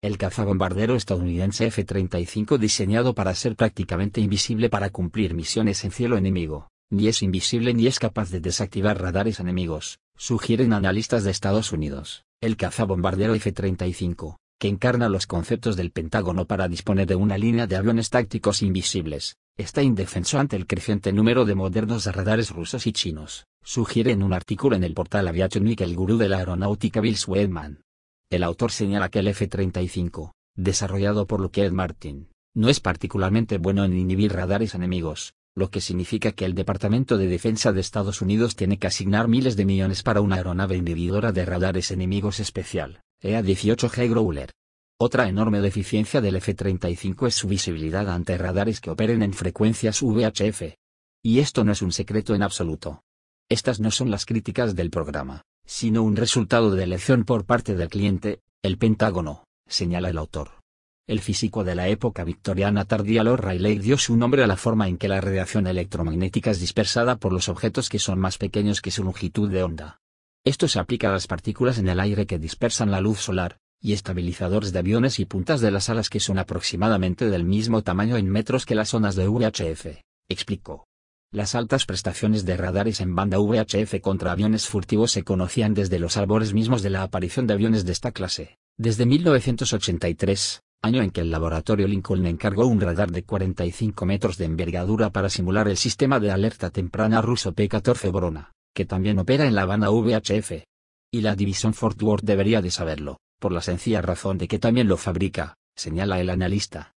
El cazabombardero estadounidense F-35 diseñado para ser prácticamente invisible para cumplir misiones en cielo enemigo, ni es invisible ni es capaz de desactivar radares enemigos, sugieren analistas de Estados Unidos. El cazabombardero F-35, que encarna los conceptos del Pentágono para disponer de una línea de aviones tácticos invisibles, está indefenso ante el creciente número de modernos radares rusos y chinos, sugiere en un artículo en el portal Aviation Week el gurú de la aeronáutica Bill Swedman. El autor señala que el F-35, desarrollado por Lockheed Martin, no es particularmente bueno en inhibir radares enemigos, lo que significa que el Departamento de Defensa de Estados Unidos tiene que asignar miles de millones para una aeronave inhibidora de radares enemigos especial, EA-18G Growler. Otra enorme deficiencia del F-35 es su visibilidad ante radares que operen en frecuencias VHF. Y esto no es un secreto en absoluto. Estas no son las críticas del programa, sino un resultado de elección por parte del cliente, el Pentágono, señala el autor. El físico de la época victoriana tardía Lord Rayleigh dio su nombre a la forma en que la radiación electromagnética es dispersada por los objetos que son más pequeños que su longitud de onda. Esto se aplica a las partículas en el aire que dispersan la luz solar, y estabilizadores de aviones y puntas de las alas que son aproximadamente del mismo tamaño en metros que las ondas de VHF, explicó. Las altas prestaciones de radares en banda VHF contra aviones furtivos se conocían desde los albores mismos de la aparición de aviones de esta clase. Desde 1983, año en que el laboratorio Lincoln encargó un radar de 45 metros de envergadura para simular el sistema de alerta temprana ruso P-14 Brona, que también opera en la banda VHF. Y la división Fort Worth debería de saberlo, por la sencilla razón de que también lo fabrica, señala el analista.